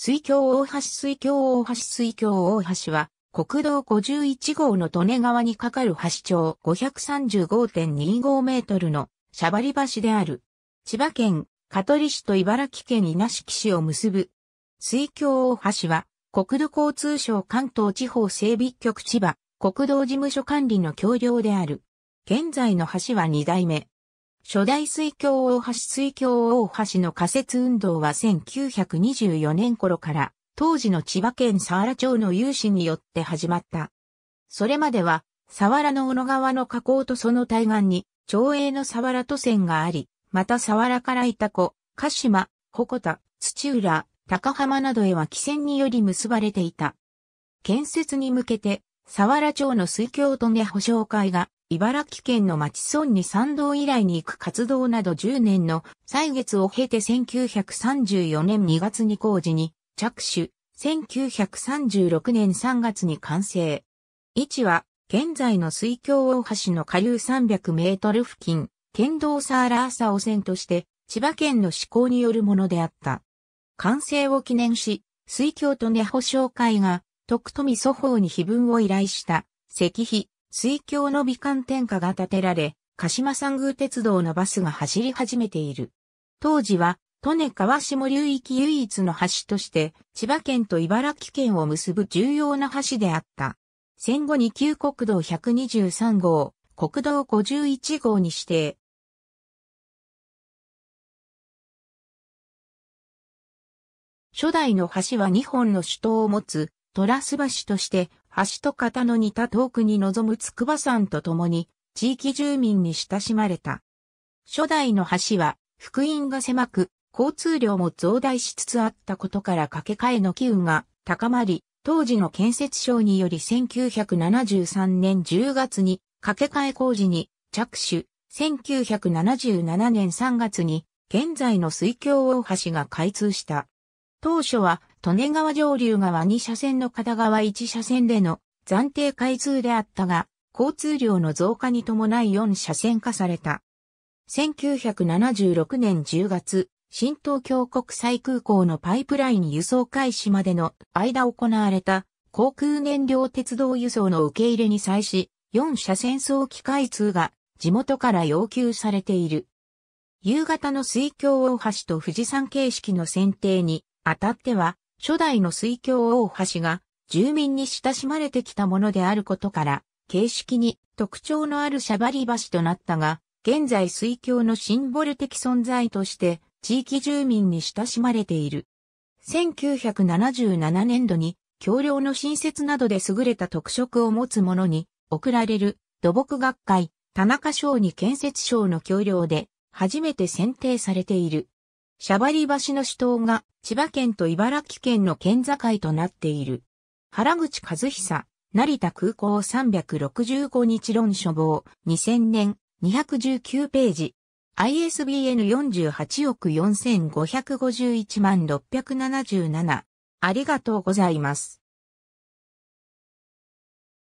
水峡大橋水峡大橋水峡大橋は、国道51号の利根川に架かる橋長535.25メートルのシャバリ橋である。千葉県香取市と茨城県稲敷市を結ぶ。水峡大橋は、国土交通省関東地方整備局千葉、国道事務所管理の橋梁である。現在の橋は2代目。初代水橋大橋水橋大橋の仮設運動は1924年頃から当時の千葉県佐原町の有志によって始まった。それまでは佐原の小野川の河口とその対岸に町営の佐原都線があり、また佐原から板子、鹿島、鉾田、土浦、高浜などへは汽船により結ばれていた。建設に向けて、佐原町の水郷と根保証会が茨城県の町村に参道依頼に行く活動など10年の歳月を経て1934年2月に工事に着手、1936年3月に完成。位置は、現在の水京大橋の下流300メートル付近、県道サーラーサ汚染として、千葉県の施行によるものであった。完成を記念し、水京と根保商会が、徳富祖法に碑文を依頼した、石碑、水橋の美観天下が建てられ、鹿島山宮鉄道のバスが走り始めている。当時は、利根川下流域唯一の橋として、千葉県と茨城県を結ぶ重要な橋であった。戦後に旧国道123号、国道51号に指定。初代の橋は2本の首都を持つ、トラス橋として橋と型の似た遠くに望む筑波山と共に、地域住民に親しまれた。初代の橋は、福音が狭く、交通量も増大しつつあったことから架け替えの機運が高まり、当時の建設省により1973年10月に架け替え工事に着手、1977年3月に現在の水峡大橋が開通した。当初は、利根川上流側2車線の片側1車線での暫定開通であったが、交通量の増加に伴い4車線化された。1976年10月、新東京国際空港のパイプライン輸送開始までの間行われた航空燃料鉄道輸送の受け入れに際し、4車線早期開通が地元から要求されている。夕方の水峡大橋と富士山形式の選定にあたっては、初代の水郷大橋が住民に親しまれてきたものであることから、形式に特徴のあるシャバリ橋となったが、現在水郷のシンボル的存在として、地域住民に親しまれている。1977年度に、橋梁の新設などで優れた特色を持つ者に、贈られる土木学会、田中省に建設省の橋梁で、初めて選定されている。シャバリ橋の主塔が千葉県と茨城県の県境となっている。原口和久、成田空港365日論書房、2000年、219ページ。ISBN 48億4551万677。ありがとうございます。